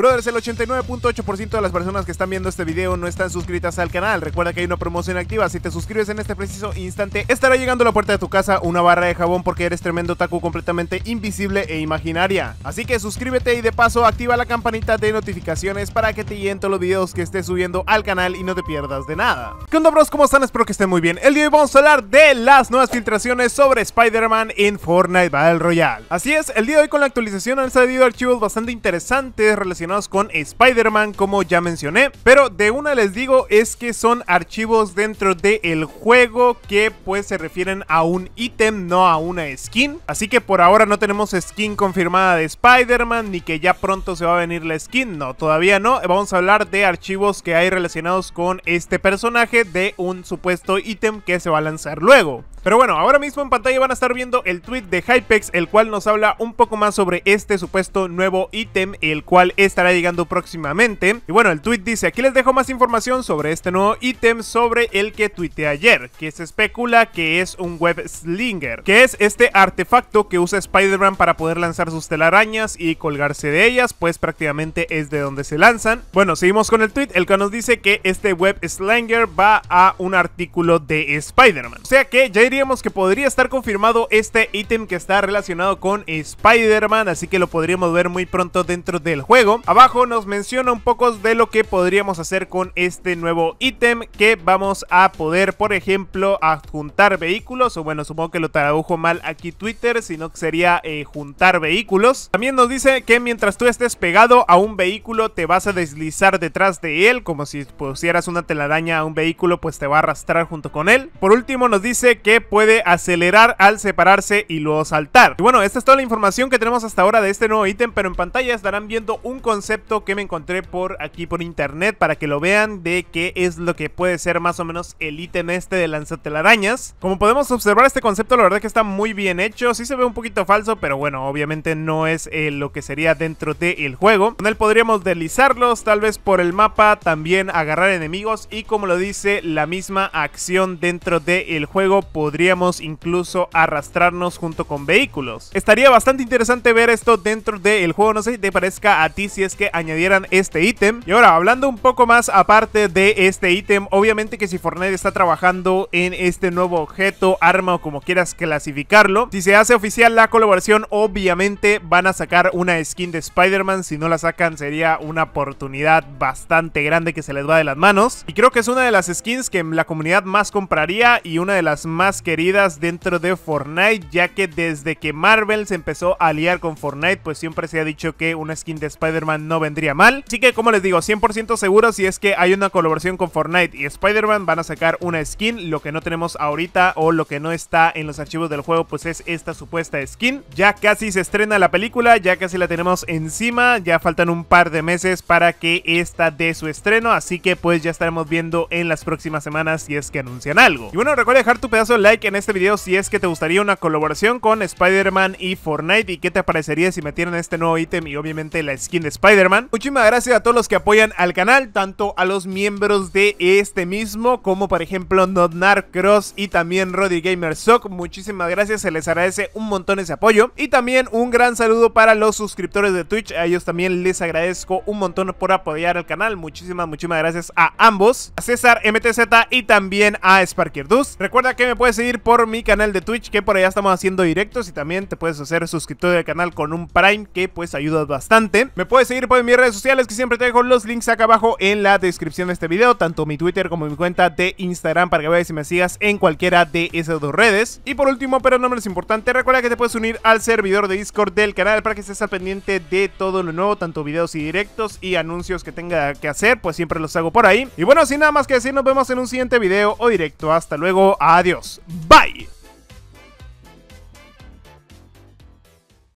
Brothers, el 89.8% de las personas que están viendo este video no están suscritas al canal. Recuerda que hay una promoción activa. Si te suscribes en este preciso instante, estará llegando a la puerta de tu casa una barra de jabón porque eres tremendo taco completamente invisible e imaginaria. Así que suscríbete y de paso activa la campanita de notificaciones para que te lleguen todos los videos que estés subiendo al canal y no te pierdas de nada. ¿Qué onda bros? ¿Cómo están? Espero que estén muy bien. El día de hoy vamos a hablar de las nuevas filtraciones sobre Spider-Man en Fortnite Battle Royale. Así es, el día de hoy con la actualización han salido archivos bastante interesantes relacionados con Spider-Man como ya mencioné, pero de una les digo es que son archivos dentro del el juego que pues se refieren a un ítem, no a una skin. Así que por ahora no tenemos skin confirmada de Spider-Man ni que ya pronto se va a venir la skin, no, todavía no. Vamos a hablar de archivos que hay relacionados con este personaje de un supuesto ítem que se va a lanzar luego. Pero bueno, ahora mismo en pantalla van a estar viendo el tweet de Hypex, el cual nos habla un poco más sobre este supuesto nuevo ítem, el cual estará llegando próximamente. Y bueno, el tweet dice, aquí les dejo más información sobre este nuevo ítem, sobre el que tuiteé ayer, que se especula que es un web slinger, que es este artefacto que usa Spider-Man para poder lanzar sus telarañas y colgarse de ellas, pues prácticamente es de donde se lanzan. Bueno, seguimos con el tweet, el que nos dice que este web slinger va a un artículo de Spider-Man. O sea que ya diríamos que podría estar confirmado este ítem que está relacionado con Spider-Man, así que lo podríamos ver muy pronto dentro del juego. Abajo nos menciona un poco de lo que podríamos hacer con este nuevo ítem, que vamos a poder, por ejemplo, juntar vehículos, o bueno, supongo que lo tradujo mal aquí Twitter, sino que sería eh, juntar vehículos. También nos dice que mientras tú estés pegado a un vehículo, te vas a deslizar detrás de él, como si pusieras una telaraña a un vehículo, pues te va a arrastrar junto con él. Por último, nos dice que puede acelerar al separarse y luego saltar. Y bueno, esta es toda la información que tenemos hasta ahora de este nuevo ítem, pero en pantalla estarán viendo un concepto que me encontré por aquí por internet para que lo vean de qué es lo que puede ser más o menos el ítem este de lanzatelarañas. Como podemos observar este concepto la verdad que está muy bien hecho, sí se ve un poquito falso, pero bueno, obviamente no es eh, lo que sería dentro del el juego. Con él podríamos deslizarlos tal vez por el mapa, también agarrar enemigos y como lo dice la misma acción dentro del el juego, podría podríamos incluso arrastrarnos junto con vehículos. Estaría bastante interesante ver esto dentro del juego, no sé si te parezca a ti si es que añadieran este ítem. Y ahora, hablando un poco más aparte de este ítem, obviamente que si Fortnite está trabajando en este nuevo objeto, arma o como quieras clasificarlo, si se hace oficial la colaboración, obviamente van a sacar una skin de Spider-Man, si no la sacan sería una oportunidad bastante grande que se les va de las manos. Y creo que es una de las skins que la comunidad más compraría y una de las más queridas dentro de Fortnite, ya que desde que Marvel se empezó a liar con Fortnite, pues siempre se ha dicho que una skin de Spider-Man no vendría mal. Así que como les digo, 100% seguro si es que hay una colaboración con Fortnite y Spider-Man van a sacar una skin, lo que no tenemos ahorita o lo que no está en los archivos del juego pues es esta supuesta skin. Ya casi se estrena la película, ya casi la tenemos encima, ya faltan un par de meses para que esta dé su estreno, así que pues ya estaremos viendo en las próximas semanas si es que anuncian algo. Y bueno, recuerda dejar tu pedazo like like en este video si es que te gustaría una colaboración con Spider-Man y Fortnite y qué te parecería si metieran este nuevo ítem y obviamente la skin de Spider-Man. Muchísimas gracias a todos los que apoyan al canal, tanto a los miembros de este mismo como por ejemplo Notnar Cross y también Roddy Gamer Sock. Muchísimas gracias, se les agradece un montón ese apoyo y también un gran saludo para los suscriptores de Twitch, a ellos también les agradezco un montón por apoyar al canal. Muchísimas, muchísimas gracias a ambos, a César MTZ y también a SparkyR2, Recuerda que me puedes seguir por mi canal de Twitch, que por allá estamos haciendo directos y también te puedes hacer suscriptor del canal con un Prime, que pues ayuda bastante. Me puedes seguir por mis redes sociales, que siempre te dejo los links acá abajo en la descripción de este video, tanto mi Twitter como mi cuenta de Instagram, para que veas si me sigas en cualquiera de esas dos redes. Y por último, pero no menos importante, recuerda que te puedes unir al servidor de Discord del canal para que estés al pendiente de todo lo nuevo, tanto videos y directos y anuncios que tenga que hacer, pues siempre los hago por ahí. Y bueno, sin nada más que decir, nos vemos en un siguiente video o directo. Hasta luego, adiós. Bye.